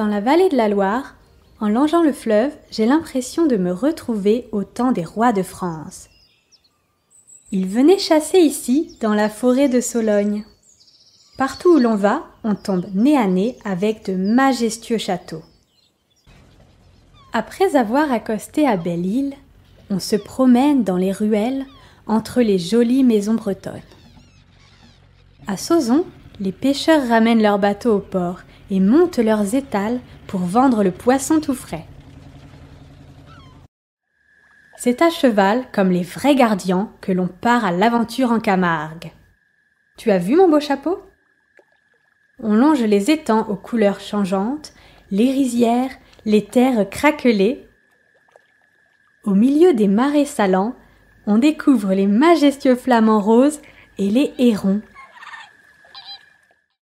Dans la vallée de la Loire, en longeant le fleuve, j'ai l'impression de me retrouver au temps des rois de France. Ils venaient chasser ici, dans la forêt de Sologne. Partout où l'on va, on tombe nez à nez avec de majestueux châteaux. Après avoir accosté à Belle-Île, on se promène dans les ruelles entre les jolies maisons bretonnes. À Sauzon, les pêcheurs ramènent leurs bateaux au port et montent leurs étals pour vendre le poisson tout frais. C'est à cheval, comme les vrais gardiens, que l'on part à l'aventure en Camargue. Tu as vu mon beau chapeau On longe les étangs aux couleurs changeantes, les rizières, les terres craquelées. Au milieu des marais salants, on découvre les majestueux flamants roses et les hérons.